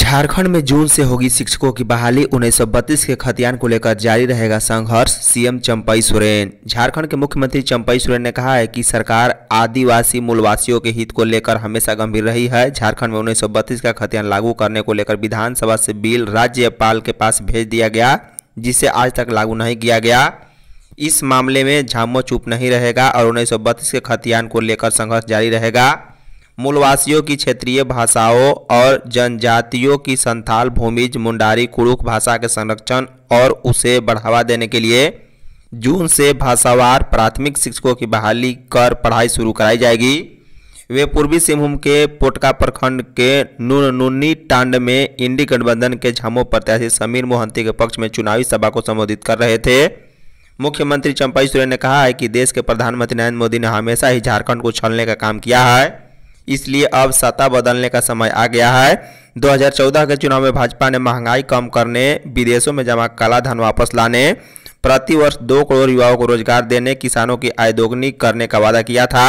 झारखंड में जून से होगी शिक्षकों की बहाली उन्नीस के खतियान को लेकर जारी रहेगा संघर्ष सीएम चंपई सोरेन झारखंड के मुख्यमंत्री चंपई सोरेन ने कहा है कि सरकार आदिवासी मूलवासियों के हित को लेकर हमेशा गंभीर रही है झारखंड में उन्नीस का खतियान लागू करने को लेकर विधानसभा से बिल राज्यपाल के पास भेज दिया गया जिसे आज तक लागू नहीं किया गया इस मामले में झामो चुप नहीं रहेगा और उन्नीस के खतियान को लेकर संघर्ष जारी रहेगा मूलवासियों की क्षेत्रीय भाषाओं और जनजातियों की संथाल भूमिज मुंडारी कुरुख भाषा के संरक्षण और उसे बढ़ावा देने के लिए जून से भाषावार प्राथमिक शिक्षकों की बहाली कर पढ़ाई शुरू कराई जाएगी वे पूर्वी सिंहभूम के पोटका प्रखंड के नून नूनी टांड में इंडी गठबंधन के झामो प्रत्याशी समीर मोहंती के पक्ष में चुनावी सभा को संबोधित कर रहे थे मुख्यमंत्री चंपाई सोरेन ने कहा है कि देश के प्रधानमंत्री नरेंद्र मोदी ने हमेशा ही झारखंड को छलने का काम किया है इसलिए अब सत्ता बदलने का समय आ गया है 2014 के चुनाव में भाजपा ने महंगाई कम करने विदेशों में जमा काला धन वापस लाने प्रतिवर्ष दो करोड़ युवाओं को रोजगार देने किसानों की आय दोगुनी करने का वादा किया था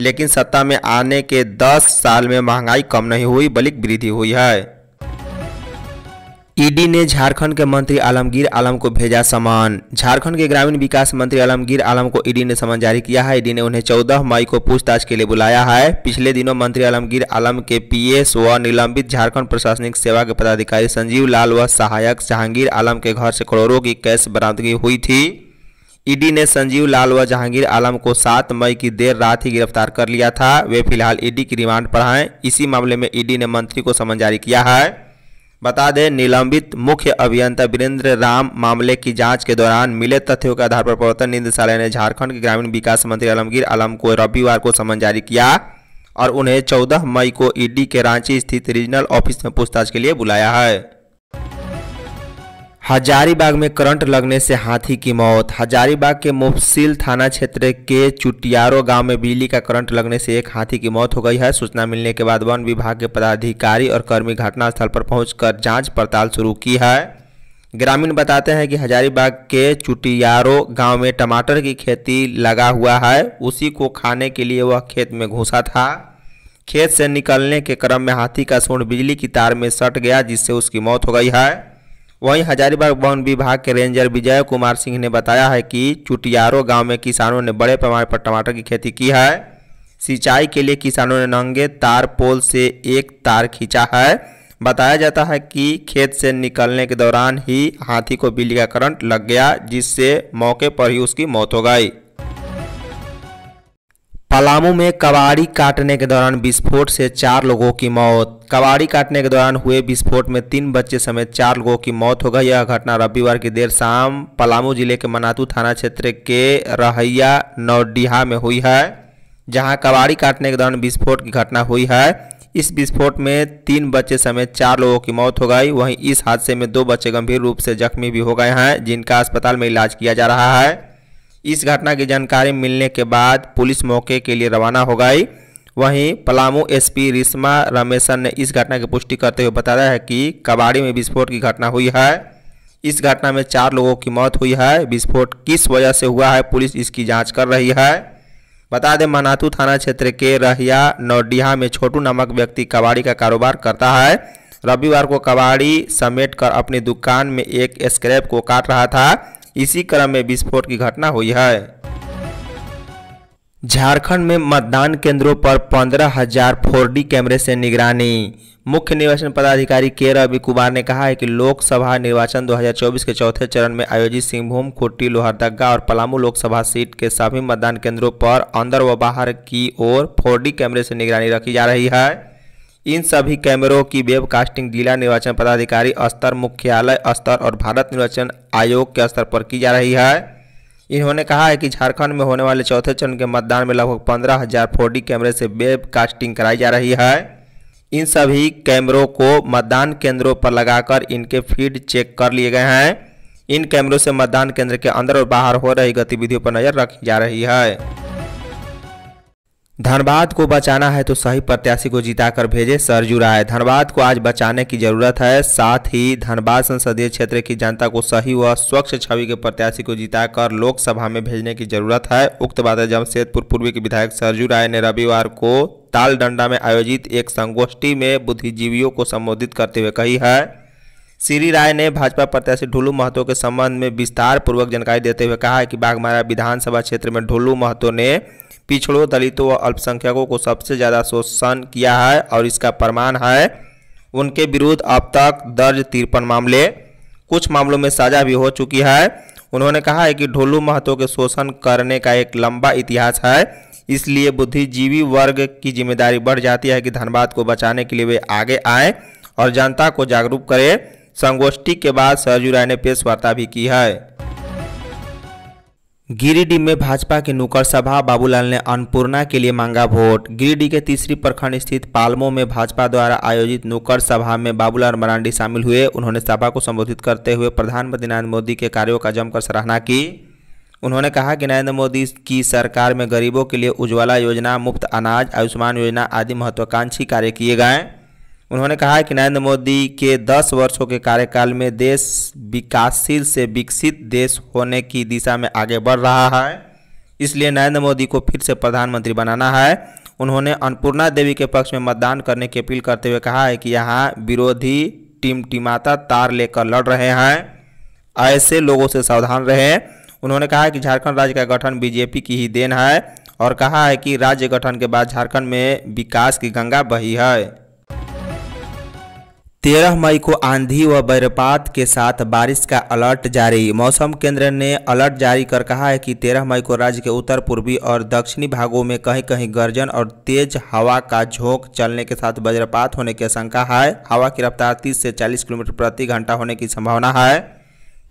लेकिन सत्ता में आने के 10 साल में महंगाई कम नहीं हुई बल्कि वृद्धि हुई है ईडी ने झारखंड के मंत्री आलमगीर आलम को भेजा समान झारखंड के ग्रामीण विकास मंत्री आलमगीर आलम को ईडी ने समन जारी किया है ईडी ने उन्हें 14 मई को पूछताछ के लिए बुलाया है पिछले दिनों मंत्री आलमगीर आलम के पीएस व निलंबित झारखंड प्रशासनिक सेवा के पदाधिकारी संजीव लाल व सहायक जहांगीर आलम के घर से करोड़ों की कैश बरामदगी हुई थी ईडी ने संजीव लाल व जहांगीर आलम को 7 मई की देर रात ही गिरफ्तार कर लिया था वे फिलहाल ईडी की रिमांड पर हैं इसी मामले में ईडी ने मंत्री को समन जारी किया है बता दें निलंबित मुख्य अभियंता वीरेंद्र राम मामले की जांच के दौरान मिले तथ्यों के आधार पर प्रवर्तन निदेशालय ने झारखंड के ग्रामीण विकास मंत्री आलमगीर आलम को रविवार को समन जारी किया और उन्हें 14 मई को ईडी के रांची स्थित रीजनल ऑफिस में पूछताछ के लिए बुलाया है हजारीबाग में करंट लगने से हाथी की मौत हजारीबाग के मुफसिल थाना क्षेत्र के चुटियारो गांव में बिजली का करंट लगने से एक हाथी की मौत हो गई है सूचना मिलने के बाद वन विभाग के पदाधिकारी और कर्मी घटनास्थल पर पहुंचकर जांच पड़ताल शुरू की है ग्रामीण बताते हैं कि हजारीबाग के चुटियारो गांव में टमाटर की खेती लगा हुआ है उसी को खाने के लिए वह खेत में घुसा था खेत से निकलने के क्रम में हाथी का सूढ़ बिजली की तार में सट गया जिससे उसकी मौत हो गई है वहीं हजारीबाग वन विभाग के रेंजर विजय कुमार सिंह ने बताया है कि चुटियारो गांव में किसानों ने बड़े पैमाने पर टमाटर की खेती की है सिंचाई के लिए किसानों ने नंगे तार पोल से एक तार खींचा है बताया जाता है कि खेत से निकलने के दौरान ही हाथी को बिजली का करंट लग गया जिससे मौके पर ही उसकी मौत हो गई पलामू में कबाड़ी काटने के दौरान विस्फोट से चार लोगों की मौत कबाड़ी काटने के दौरान हुए विस्फोट में तीन बच्चे समेत चार लोगों की मौत हो गई यह घटना रविवार की देर शाम पलामू जिले के मनातू थाना क्षेत्र के रहैया नौडीहा में हुई है जहां कबाड़ी काटने के दौरान विस्फोट की घटना हुई है इस विस्फोट में तीन बच्चे समेत चार लोगों की मौत हो गई वहीं इस हादसे में दो बच्चे गंभीर रूप से जख्मी भी हो गए हैं जिनका अस्पताल में इलाज किया जा रहा है इस घटना की जानकारी मिलने के बाद पुलिस मौके के लिए रवाना हो गई वहीं पलामू एसपी रिश्मा रमेशन ने इस घटना की पुष्टि करते हुए बताया है कि कबाड़ी में विस्फोट की घटना हुई है इस घटना में चार लोगों की मौत हुई है विस्फोट किस वजह से हुआ है पुलिस इसकी जांच कर रही है बता दें मनातू थाना क्षेत्र के रहिया नौडीहा में छोटू नामक व्यक्ति कबाड़ी का कारोबार करता है रविवार को कबाड़ी समेट कर अपनी दुकान में एक स्क्रैप को काट रहा था इसी क्रम में विस्फोट की घटना हुई है झारखंड में मतदान केंद्रों पर पंद्रह हजार फोर कैमरे से निगरानी मुख्य निर्वाचन पदाधिकारी के रवि कुमार ने कहा है कि लोकसभा निर्वाचन 2024 के चौथे चरण में आयोजित सिंहभूम खुट्टी लोहरदगा और पलामू लोकसभा सीट के सभी मतदान केंद्रों पर अंदर व बाहर की ओर फोर कैमरे से निगरानी रखी जा रही है इन सभी कैमरों की वेबकास्टिंग जिला निर्वाचन पदाधिकारी स्तर मुख्यालय स्तर और भारत निर्वाचन आयोग के स्तर पर की जा रही है इन्होंने कहा है कि झारखंड में होने वाले चौथे चरण के मतदान में लगभग पंद्रह हज़ार फोर्टी कैमरे से वेब कास्टिंग कराई जा रही है इन सभी कैमरों को मतदान केंद्रों पर लगाकर इनके फीड चेक कर लिए गए हैं इन कैमरों से मतदान केंद्र के अंदर और बाहर हो रही गतिविधियों पर नज़र रखी जा रही है धनबाद को बचाना है तो सही प्रत्याशी को जिताकर भेजे सरजू राय धनबाद को आज बचाने की जरूरत है साथ ही धनबाद संसदीय क्षेत्र की जनता को सही व स्वच्छ छवि के प्रत्याशी को जिताकर लोकसभा में भेजने की जरूरत है उक्त बात जमशेदपुर पूर्वी के विधायक सरजू राय ने रविवार को तालडंडा में आयोजित एक संगोष्ठी में बुद्धिजीवियों को संबोधित करते हुए कही है श्री राय ने भाजपा प्रत्याशी ढुल्लू महतो के संबंध में विस्तार पूर्वक जानकारी देते हुए कहा कि बागमारा विधानसभा क्षेत्र में ढुल्लू महतो ने पिछड़ों दलितों व अल्पसंख्यकों को सबसे ज़्यादा शोषण किया है और इसका प्रमाण है उनके विरुद्ध अब तक दर्ज तिरपन मामले कुछ मामलों में साझा भी हो चुकी है उन्होंने कहा है कि ढोलू महतो के शोषण करने का एक लंबा इतिहास है इसलिए बुद्धिजीवी वर्ग की जिम्मेदारी बढ़ जाती है कि धनबाद को बचाने के लिए वे आगे आए और जनता को जागरूक करें संगोष्ठी के बाद सरजू राय ने पेश वार्ता भी की है गिरिडीह में भाजपा के नुकर सभा बाबूलाल ने अन्नपूर्णा के लिए मांगा वोट गिरिडीह के तीसरी प्रखंड स्थित पालमो में भाजपा द्वारा आयोजित नुकर सभा में बाबूलाल मरांडी शामिल हुए उन्होंने सभा को संबोधित करते हुए प्रधानमंत्री नरेंद्र मोदी के कार्यों का जमकर सराहना की उन्होंने कहा कि नरेंद्र मोदी की सरकार में गरीबों के लिए उज्ज्वला योजना मुफ्त अनाज आयुष्मान योजना आदि महत्वाकांक्षी कार्य किए गए उन्होंने कहा है कि नरेंद्र मोदी के 10 वर्षों के कार्यकाल में देश विकासशील से विकसित देश होने की दिशा में आगे बढ़ रहा है इसलिए नरेंद्र मोदी को फिर से प्रधानमंत्री बनाना है उन्होंने अन्नपूर्णा देवी के पक्ष में मतदान करने की अपील करते हुए कहा है कि यहाँ विरोधी टिमटिमाता तार लेकर लड़ रहे हैं ऐसे लोगों से सावधान रहें उन्होंने कहा कि झारखंड राज्य का गठन बीजेपी की ही देन है और कहा है कि राज्य गठन के बाद झारखंड में विकास की गंगा बही है तेरह मई को आंधी व बरपात के साथ बारिश का अलर्ट जारी मौसम केंद्र ने अलर्ट जारी कर कहा है कि तेरह मई को राज्य के उत्तर पूर्वी और दक्षिणी भागों में कहीं कहीं गर्जन और तेज हवा का झोंक चलने के साथ वज्रपात होने की आशंका है हवा की रफ्तार 30 से 40 किलोमीटर प्रति घंटा होने की संभावना है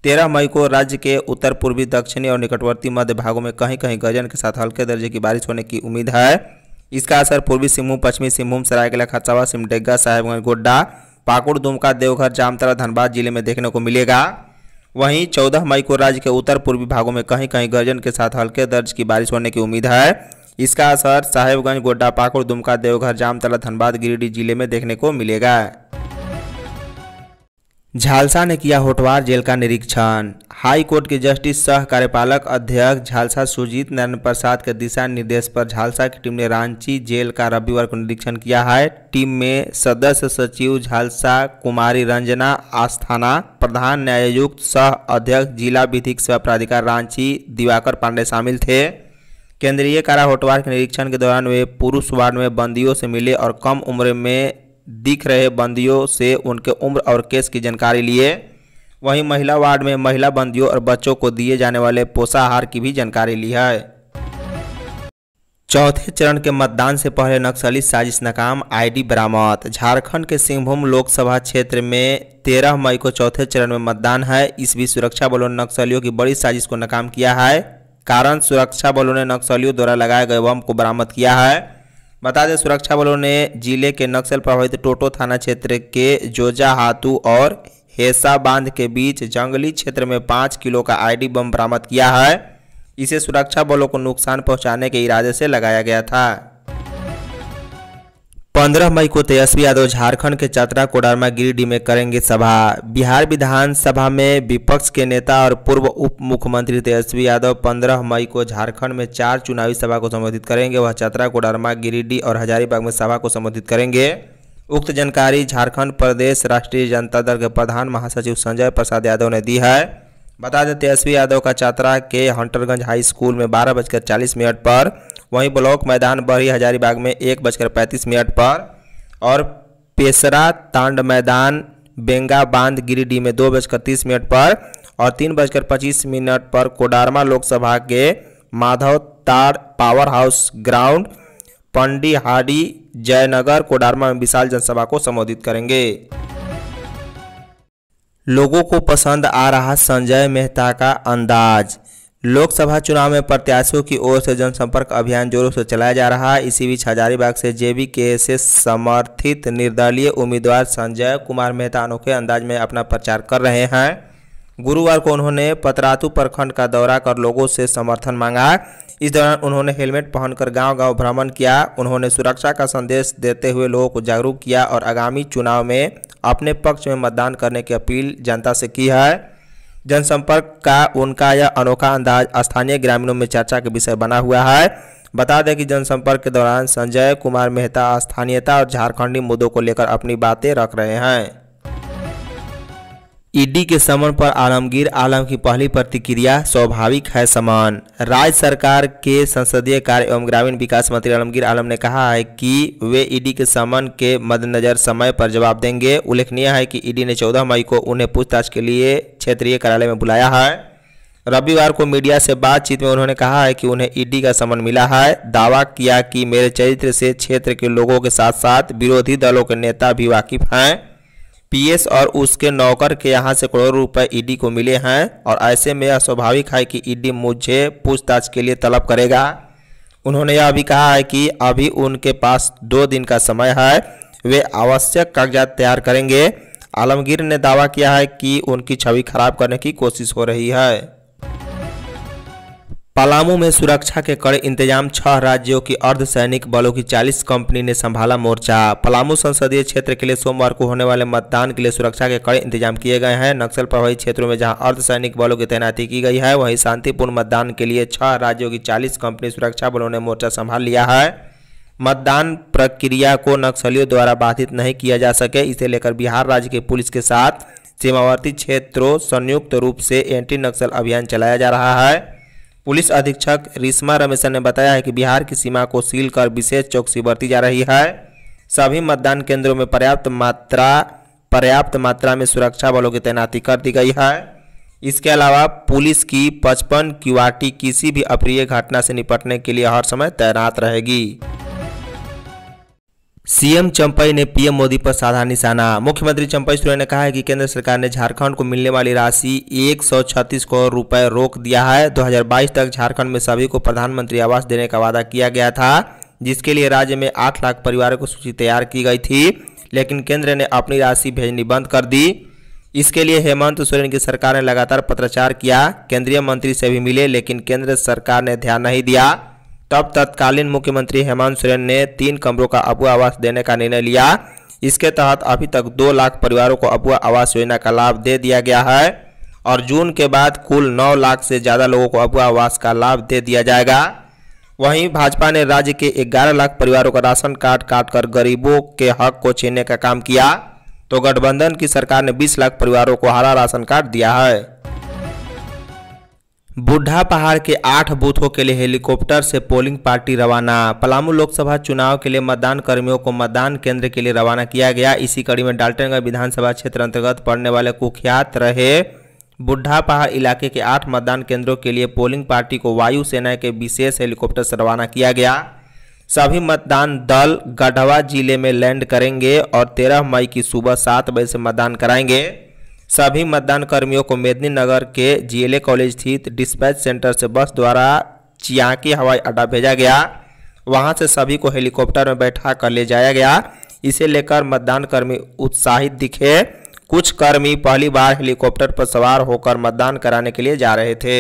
तेरह मई को राज्य के उत्तर पूर्वी दक्षिणी और निकटवर्ती मध्य भागों में कहीं कहीं गर्जन के साथ हल्के दर्जे की बारिश होने की उम्मीद है इसका असर पूर्वी सिंहभूम पश्चिमी सिंहभूम सरायकला खरसावा सिमडेगा साहेबगंज गोड्डा पाकुड़ दुमका देवघर जामतरा धनबाद जिले में देखने को मिलेगा वहीं 14 मई को राज्य के उत्तर पूर्वी भागों में कहीं कहीं गर्जन के साथ हल्के दर्ज की बारिश होने की उम्मीद है इसका असर साहेबगंज गोड्डा पाकुड़ दुमका देवघर जामतला धनबाद गिरिडीह जिले में देखने को मिलेगा झालसा ने किया होटवार जेल का निरीक्षण हाई कोर्ट के जस्टिस सह कार्यपालक अध्यक्ष झालसा सुजीत नारायण प्रसाद के दिशा निर्देश पर झालसा की टीम ने रांची जेल का रविवार को निरीक्षण किया है टीम में सदस्य सचिव झालसा कुमारी रंजना आस्थाना प्रधान न्यायुक्त सह अध्यक्ष जिला विधिक सेवा प्राधिकार रांची दिवाकर पांडे शामिल थे केंद्रीय कारा होटवार के निरीक्षण के दौरान वे पुरुष वार्ड में बंदियों से मिले और कम उम्र में दिख रहे बंदियों से उनके उम्र और केस की जानकारी लिए वहीं महिला वार्ड में महिला बंदियों और बच्चों को दिए जाने वाले पोषाहार की भी जानकारी ली है चौथे चरण के मतदान से पहले नक्सली साजिश नाकाम आईडी बरामद झारखंड के सिंहभूम लोकसभा क्षेत्र में 13 मई को चौथे चरण में मतदान है इस बीच सुरक्षा बलों ने नक्सलियों की बड़ी साजिश को नाकाम किया है कारण सुरक्षा बलों ने नक्सलियों द्वारा लगाए गए बम को बरामद किया है बता दें सुरक्षा बलों ने जिले के नक्सल प्रभावित टोटो थाना क्षेत्र के जोजाहातू और हेसा बांध के बीच जंगली क्षेत्र में पाँच किलो का आईडी बम बरामद किया है इसे सुरक्षा बलों को नुकसान पहुंचाने के इरादे से लगाया गया था पंद्रह मई को तेजस्वी यादव झारखंड के चतरा कोडरमा गिरिडीह में करेंगे सभा बिहार विधानसभा में विपक्ष के नेता और पूर्व उप मुख्यमंत्री तेजस्वी यादव पंद्रह मई को झारखंड में चार चुनावी सभा को संबोधित करेंगे वह चतरा कोडरमा गिरिडीह और हजारीबाग में सभा को संबोधित करेंगे उक्त जानकारी झारखंड प्रदेश राष्ट्रीय जनता दल के प्रधान महासचिव संजय प्रसाद यादव ने दी है बता दें तेजस्वी यादव का चतरा के हंटरगंज हाई स्कूल में बारह बजकर चालीस मिनट पर वहीं ब्लॉक मैदान बरी हजारीबाग में एक बजकर पैंतीस मिनट पर और पेसरा तांड मैदान बेंगा बांध गिरिडीह में दो बजकर तीस मिनट पर और तीन बजकर पच्चीस मिनट पर कोडारमा लोकसभा के माधव तार पावर हाउस ग्राउंड पंडी हाडी जयनगर कोडारमा में विशाल जनसभा को संबोधित करेंगे लोगों को पसंद आ रहा संजय मेहता का अंदाज लोकसभा चुनाव में प्रत्याशियों की ओर से जनसंपर्क अभियान जोरों से चलाया जा रहा है इसी बीच हजारीबाग से जेबी के से समर्थित निर्दलीय उम्मीदवार संजय कुमार मेहता अनोखे अंदाज में अपना प्रचार कर रहे हैं गुरुवार को उन्होंने पतरातू प्रखंड का दौरा कर लोगों से समर्थन मांगा इस दौरान उन्होंने हेलमेट पहनकर गांव-गांव भ्रमण किया उन्होंने सुरक्षा का संदेश देते हुए लोगों को जागरूक किया और आगामी चुनाव में अपने पक्ष में मतदान करने की अपील जनता से की है जनसंपर्क का उनका यह अनोखा अंदाज स्थानीय ग्रामीणों में चर्चा के विषय बना हुआ है बता दें कि जनसंपर्क के दौरान संजय कुमार मेहता स्थानीयता और झारखंडी मुद्दों को लेकर अपनी बातें रख रहे हैं ईडी के समन पर आलमगीर आलम की पहली प्रतिक्रिया स्वाभाविक है समान राज्य सरकार के संसदीय कार्य एवं ग्रामीण विकास मंत्री आलमगीर आलम ने कहा है कि वे ईडी के समन के मद्देनजर समय पर जवाब देंगे उल्लेखनीय है कि ईडी ने 14 मई को उन्हें पूछताछ के लिए क्षेत्रीय कार्यालय में बुलाया है रविवार को मीडिया से बातचीत में उन्होंने कहा है कि उन्हें ईडी का समन मिला है दावा किया कि मेरे चरित्र से क्षेत्र के लोगों के साथ साथ विरोधी दलों के नेता भी वाकिफ हैं पीएस और उसके नौकर के यहाँ से सैकड़ों रुपए ईडी को मिले हैं और ऐसे में यह स्वाभाविक है कि ईडी मुझे पूछताछ के लिए तलब करेगा उन्होंने यह भी कहा है कि अभी उनके पास दो दिन का समय है वे आवश्यक कागजात तैयार करेंगे आलमगीर ने दावा किया है कि उनकी छवि खराब करने की कोशिश हो रही है पलामू में सुरक्षा के कड़े इंतजाम छह राज्यों की अर्धसैनिक बलों की 40 कंपनी ने संभाला मोर्चा पलामू संसदीय क्षेत्र के लिए सोमवार को होने वाले मतदान के लिए सुरक्षा के कड़े इंतजाम किए गए हैं नक्सल प्रभावित क्षेत्रों में जहां अर्धसैनिक बलों की तैनाती की गई है वहीं शांतिपूर्ण मतदान के लिए छह राज्यों की चालीस कंपनी सुरक्षा बलों ने मोर्चा संभाल लिया है मतदान प्रक्रिया को नक्सलियों द्वारा बाधित नहीं किया जा सके इसे लेकर बिहार राज्य के पुलिस के साथ सीमावर्ती क्षेत्रों संयुक्त रूप से एंटी नक्सल अभियान चलाया जा रहा है पुलिस अधीक्षक रिश्मा रमेशन ने बताया है कि बिहार की सीमा को सील कर विशेष चौकसी बरती जा रही है सभी मतदान केंद्रों में पर्याप्त मात्रा पर्याप्त मात्रा में सुरक्षा बलों की तैनाती कर दी गई है इसके अलावा पुलिस की पचपन क्यूआरटी किसी भी अप्रिय घटना से निपटने के लिए हर समय तैनात रहेगी सीएम चंपई ने पीएम मोदी पर साधा निशाना मुख्यमंत्री चंपई सोरेन ने कहा है कि केंद्र सरकार ने झारखंड को मिलने वाली राशि एक करोड़ रुपए रोक दिया है 2022 तक झारखंड में सभी को प्रधानमंत्री आवास देने का वादा किया गया था जिसके लिए राज्य में 8 लाख परिवारों को सूची तैयार की गई थी लेकिन केंद्र ने अपनी राशि भेजनी बंद कर दी इसके लिए हेमंत सोरेन की सरकार ने लगातार पत्राचार किया केंद्रीय मंत्री से भी मिले लेकिन केंद्र सरकार ने ध्यान नहीं दिया तब तत्कालीन मुख्यमंत्री हेमंत सोरेन ने तीन कमरों का अपुआ आवास देने का निर्णय लिया इसके तहत अभी तक दो लाख परिवारों को अपुआ आवास योजना का लाभ दे दिया गया है और जून के बाद कुल नौ लाख से ज़्यादा लोगों को अपुआ आवास का लाभ दे दिया जाएगा वहीं भाजपा ने राज्य के 11 लाख परिवारों का राशन कार्ड काट कर गरीबों के हक को छीनने का काम किया तो गठबंधन की सरकार ने 20 लाख परिवारों को हरा राशन कार्ड दिया है बुढ़ा पहाड़ के आठ बूथों के लिए हेलीकॉप्टर से पोलिंग पार्टी रवाना पलामू लोकसभा चुनाव के लिए मतदान कर्मियों को मतदान केंद्र के लिए रवाना किया गया इसी कड़ी में डाल्टनगंज विधानसभा क्षेत्र अंतर्गत पड़ने वाले कुख्यात रहे बुढ़ा पहाड़ इलाके के आठ मतदान केंद्रों के लिए पोलिंग पार्टी को वायुसेना के विशेष हेलीकॉप्टर से रवाना किया गया सभी मतदान दल गढ़वा जिले में लैंड करेंगे और तेरह मई की सुबह सात बजे से मतदान कराएंगे सभी मतदान कर्मियों को मेदिनीनगर के जीएलए कॉलेज स्थित डिस्पैच सेंटर से बस द्वारा चियांकी हवाई अड्डा भेजा गया वहां से सभी को हेलीकॉप्टर में बैठा कर ले जाया गया इसे लेकर मतदान कर्मी उत्साहित दिखे कुछ कर्मी पहली बार हेलीकॉप्टर पर सवार होकर मतदान कराने के लिए जा रहे थे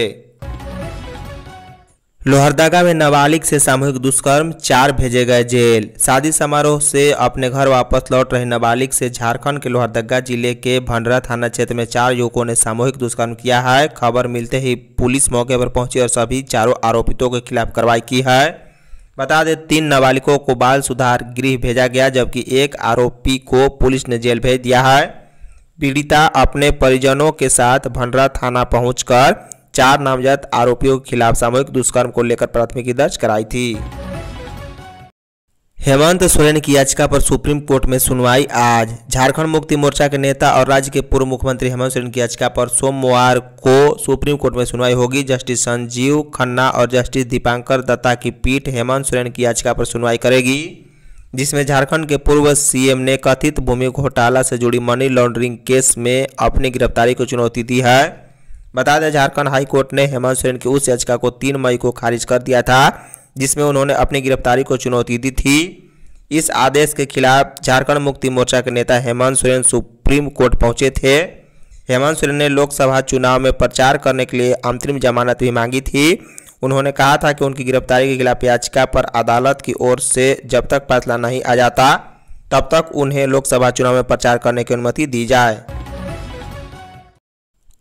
लोहरदगा में नाबालिग से सामूहिक दुष्कर्म चार भेजे गए जेल शादी समारोह से अपने घर वापस लौट रहे नाबालिग से झारखंड के लोहरदगा जिले के भंडरा थाना क्षेत्र में चार युवकों ने सामूहिक दुष्कर्म किया है खबर मिलते ही पुलिस मौके पर पहुंची और सभी चारों आरोपितों के खिलाफ कार्रवाई की है बता दें तीन नाबालिगों को बाल सुधार गृह भेजा गया जबकि एक आरोपी को पुलिस ने जेल भेज दिया है पीड़िता अपने परिजनों के साथ भंडरा थाना पहुंचकर चार नामजद आरोपियों के खिलाफ सामूहिक दुष्कर्म को लेकर प्राथमिकी दर्ज कराई थी हेमंत सोरेन की याचिका पर सुप्रीम कोर्ट में सुनवाई आज झारखंड मुक्ति मोर्चा के नेता और राज्य के पूर्व मुख्यमंत्री हेमंत सोरेन की याचिका पर सोमवार को सुप्रीम कोर्ट में सुनवाई होगी जस्टिस संजीव खन्ना और जस्टिस दीपांकर दत्ता की पीठ हेमंत सोरेन की याचिका पर सुनवाई करेगी जिसमें झारखंड के पूर्व सीएम ने कथित भूमि घोटाला से जुड़ी मनी लॉन्ड्रिंग केस में अपनी गिरफ्तारी को चुनौती दी है बता दें झारखंड हाई कोर्ट ने हेमंत सोरेन की उस याचिका को तीन मई को खारिज कर दिया था जिसमें उन्होंने अपनी गिरफ्तारी को चुनौती दी थी इस आदेश के खिलाफ झारखंड मुक्ति मोर्चा के नेता हेमंत सोरेन सुप्रीम कोर्ट पहुंचे थे हेमंत सोरेन ने लोकसभा चुनाव में प्रचार करने के लिए अंतरिम जमानत भी मांगी थी उन्होंने कहा था कि उनकी गिरफ्तारी के खिलाफ याचिका पर अदालत की ओर से जब तक फैसला नहीं आ जाता तब तक उन्हें लोकसभा चुनाव में प्रचार करने की अनुमति दी जाए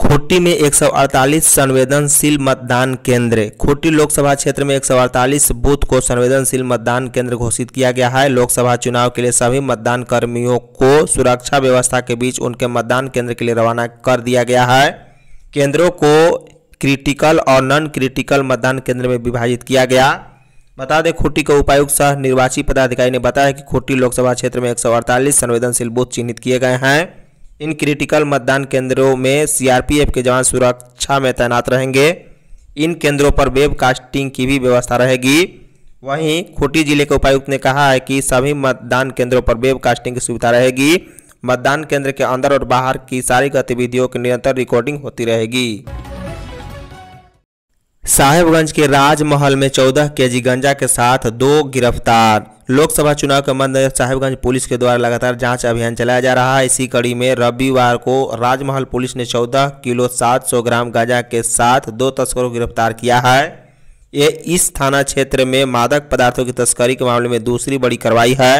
खोटी में 148 संवेदनशील मतदान केंद्र खोटी लोकसभा क्षेत्र में 148 बूथ को संवेदनशील मतदान केंद्र घोषित किया गया है लोकसभा चुनाव के लिए सभी मतदान कर्मियों को सुरक्षा व्यवस्था के बीच उनके मतदान केंद्र के लिए रवाना कर दिया गया है केंद्रों को क्रिटिकल और नॉन क्रिटिकल मतदान केंद्र में विभाजित किया गया बता दें खूटी के उपायुक्त सह निर्वाची पदाधिकारी ने बताया कि खूटी लोकसभा क्षेत्र में एक संवेदनशील बूथ चिन्हित किए गए हैं इन क्रिटिकल मतदान केंद्रों में सीआरपीएफ के जवान सुरक्षा में तैनात रहेंगे इन केंद्रों पर वेब कास्टिंग की भी व्यवस्था रहेगी वहीं खूटी जिले के उपायुक्त ने कहा है कि सभी मतदान केंद्रों पर वेब कास्टिंग की सुविधा रहेगी मतदान केंद्र के अंदर और बाहर की सारी गतिविधियों की निरंतर रिकॉर्डिंग होती रहेगी साहेबगंज के राजमहल में चौदह केजी गंजा के साथ दो गिरफ्तार लोकसभा चुनाव के मद्देनजर साहिबगंज पुलिस के द्वारा लगातार जांच अभियान चलाया जा रहा है इसी कड़ी में रविवार को राजमहल पुलिस ने 14 किलो 700 ग्राम गांजा के साथ दो तस्करों को गिरफ्तार किया है ये इस थाना क्षेत्र में मादक पदार्थों की तस्करी के मामले में दूसरी बड़ी कार्रवाई है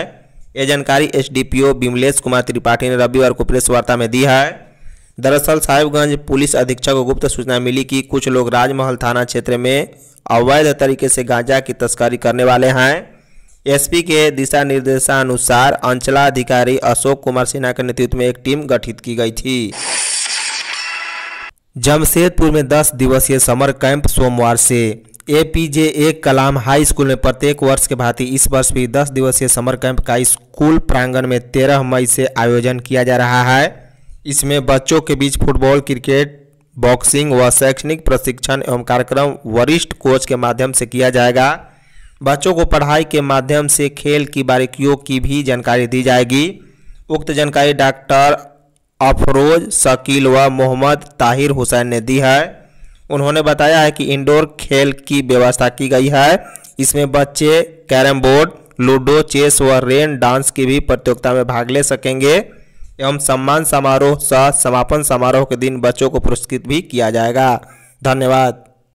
ये जानकारी एस बिमलेश कुमार त्रिपाठी ने रविवार को प्रेस वार्ता में दी है दरअसल साहिबगंज पुलिस अधीक्षक को गुप्त सूचना मिली कि कुछ लोग राजमहल थाना क्षेत्र में अवैध तरीके से गांजा की तस्करी करने वाले हैं एसपी के दिशा निर्देशानुसार अंचलाधिकारी अशोक कुमार सिन्हा के नेतृत्व में एक टीम गठित की गई थी जमशेदपुर में 10 दिवसीय समर कैंप सोमवार से ए कलाम हाई स्कूल में प्रत्येक वर्ष के भांति इस वर्ष भी 10 दिवसीय समर कैंप का स्कूल प्रांगण में 13 मई से आयोजन किया जा रहा है इसमें बच्चों के बीच फुटबॉल क्रिकेट बॉक्सिंग व शैक्षणिक प्रशिक्षण एवं कार्यक्रम वरिष्ठ कोच के माध्यम से किया जाएगा बच्चों को पढ़ाई के माध्यम से खेल की बारीकियों की भी जानकारी दी जाएगी उक्त जानकारी डॉक्टर अफरोज शकील व मोहम्मद ताहिर हुसैन ने दी है उन्होंने बताया है कि इंडोर खेल की व्यवस्था की गई है इसमें बच्चे कैरम बोर्ड लूडो चेस व रेन डांस की भी प्रतियोगिता में भाग ले सकेंगे एवं सम्मान समारोह सह समापन समारोह के दिन बच्चों को पुरस्कृत भी किया जाएगा धन्यवाद